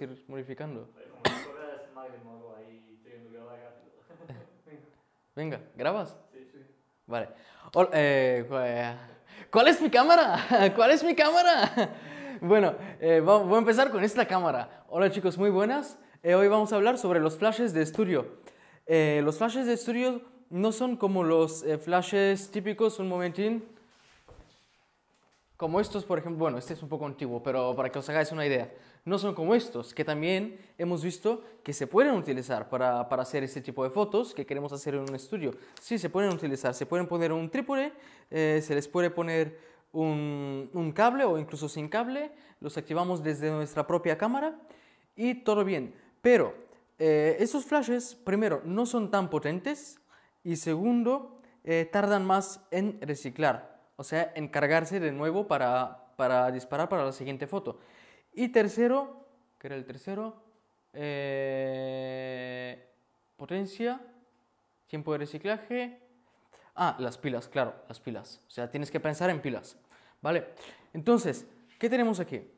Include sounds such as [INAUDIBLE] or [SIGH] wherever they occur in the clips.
ir modificando. Venga, ¿grabas? Sí, sí. Vale. Eh, eh, ¿Cuál es mi cámara? [LAUGHS] ¿Cuál es mi cámara? [LAUGHS] Bueno, eh, voy a empezar con esta cámara. Hola chicos, muy buenas. hoy vamos a hablar sobre los flashes de estudio. los flashes de estudio no son como los flashes típicos, un momentín como estos, por ejemplo, bueno, este es un poco antiguo, pero para que os hagáis una idea, no son como estos, que también hemos visto que se pueden utilizar para, hacer este tipo de fotos que queremos hacer en un estudio. Sí, se pueden utilizar, se pueden poner un trípode, eh, se les puede poner un, cable o incluso sin cable, los activamos desde nuestra propia cámara y todo bien. Pero eh, esos flashes, primero, no son tan potentes y segundo, eh, tardan más en reciclar. O sea, encargarse de nuevo para, disparar para la siguiente foto. Y tercero, que era el tercero, eh, potencia, tiempo de reciclaje. Ah, las pilas, claro, las pilas. O sea, tienes que pensar en pilas. Vale, entonces, ¿qué tenemos aquí?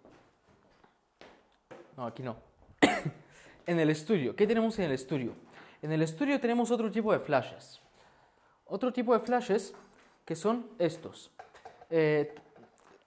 No, aquí no. [COUGHS] en el estudio, ¿qué tenemos en el estudio? En el estudio tenemos otro tipo de flashes. Otro tipo de flashes que son estos. Eh,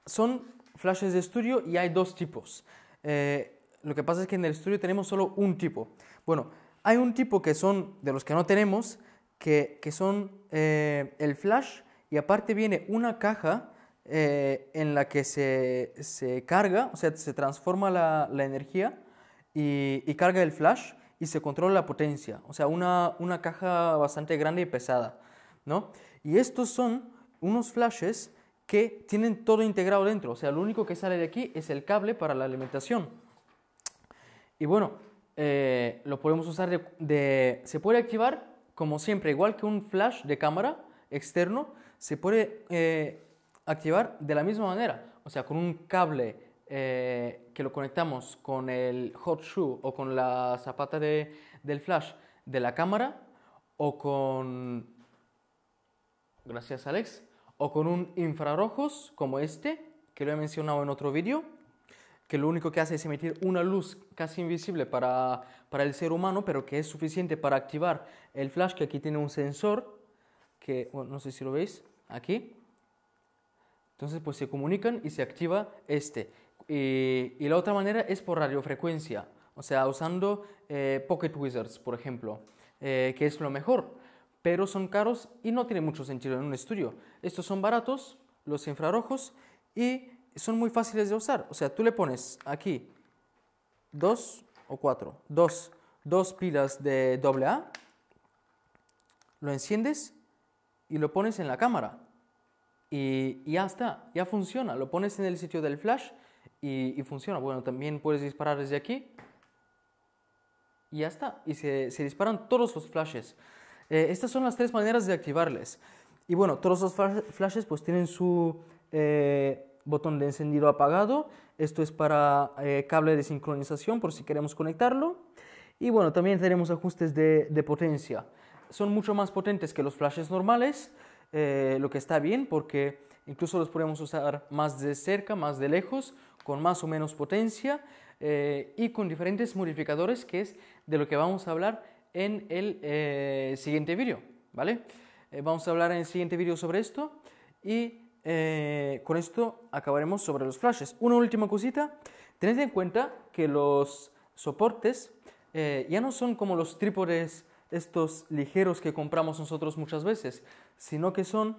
son flashes de estudio y hay dos tipos. Eh, lo que pasa es que en el estudio tenemos solo un tipo. Bueno, hay un tipo que son de los que no tenemos, que, que son eh, el flash y aparte viene una caja en la que se, se, carga, o sea, se transforma la, energía y, y, carga el flash y se controla la potencia. O sea, una, una caja bastante grande y pesada, ¿no? Y estos son unos flashes que tienen todo integrado dentro. O sea, lo único que sale de aquí es el cable para la alimentación. Y bueno, eh, lo podemos usar de, Se puede activar, como siempre, igual que un flash de cámara externo, se puede eh, activar de la misma manera. O sea, con un cable eh, que lo conectamos con el hot shoe o con la zapata del flash de la cámara o con... Gracias, Alex o con un infrarrojos como este, que lo he mencionado en otro vídeo, que lo único que hace es emitir una luz casi invisible para, el ser humano, pero que es suficiente para activar el flash, que aquí tiene un sensor, que no sé si lo veis, aquí. Entonces pues se comunican y se activa este. Y, la otra manera es por radiofrecuencia, o sea, usando eh, Pocket Wizards, por ejemplo, eh, que es lo mejor pero son caros y no tiene mucho sentido en un estudio. Estos son baratos, los infrarrojos, y son muy fáciles de usar. O sea, tú le pones aquí dos o cuatro, dos, dos pilas de AA, lo enciendes y lo pones en la cámara. Y, ya está, ya funciona. Lo pones en el sitio del flash y, funciona. Bueno, también puedes disparar desde aquí. Y ya está. Y se disparan todos los flashes. Eh, estas son las tres maneras de activarles. Y bueno, todos los flashes pues tienen su eh, botón de encendido apagado. Esto es para eh, cable de sincronización por si queremos conectarlo. Y bueno, también tenemos ajustes de, potencia. Son mucho más potentes que los flashes normales, lo que está bien porque incluso los podemos usar más de cerca, más de lejos, con más o menos potencia y con diferentes modificadores que es de lo que vamos a hablar en el eh, siguiente vídeo, ¿vale? Eh, vamos a hablar en el siguiente vídeo sobre esto y eh, con esto acabaremos sobre los flashes. Una última cosita, tened en cuenta que los soportes ya no son como los trípodes estos ligeros que compramos nosotros muchas veces, sino que son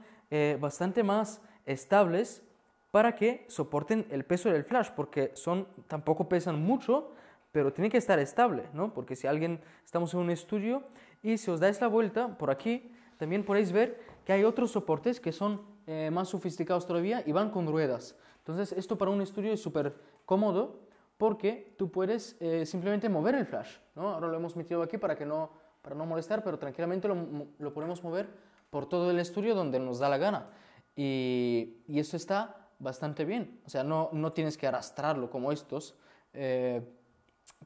bastante más estables para que soporten el peso del flash, porque son, tampoco pesan mucho, pero tiene que estar estable, ¿no? Porque si alguien, estamos en un estudio y si os dais la vuelta por aquí, también podéis ver que hay otros soportes que son eh, más sofisticados todavía y van con ruedas. Entonces esto para un estudio es súper cómodo porque tú puedes eh, simplemente mover el flash, ¿no? Ahora lo hemos metido aquí para que no, para no molestar, pero tranquilamente lo, lo podemos mover por todo el estudio donde nos da la gana. Y, y eso está bastante bien. O sea, no, no tienes que arrastrarlo como estos. Eh,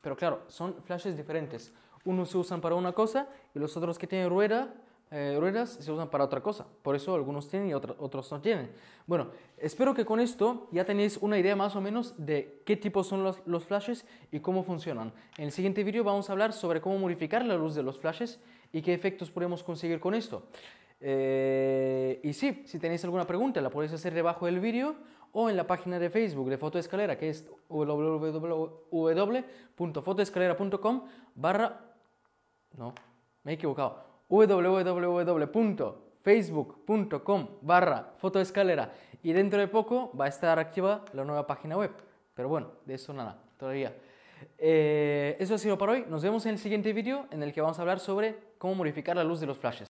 pero claro, son flashes diferentes. Unos se usan para una cosa y los otros que tienen rueda, eh, ruedas se usan para otra cosa. Por eso algunos tienen y otros no tienen. Bueno, espero que con esto ya tenéis una idea más o menos de qué tipo son los, los flashes y cómo funcionan. En el siguiente vídeo vamos a hablar sobre cómo modificar la luz de los flashes y qué efectos podemos conseguir con esto. Eh, y sí, si tenéis alguna pregunta, la podéis hacer debajo del vídeo o en la página de Facebook de Fotoescalera Escalera, que es www.fotoescalera.com barra... No, me he equivocado. www.facebook.com barra fotoescalera. Y dentro de poco va a estar activa la nueva página web. Pero bueno, de eso nada, todavía. Eh, eso ha sido para hoy. Nos vemos en el siguiente vídeo en el que vamos a hablar sobre cómo modificar la luz de los flashes.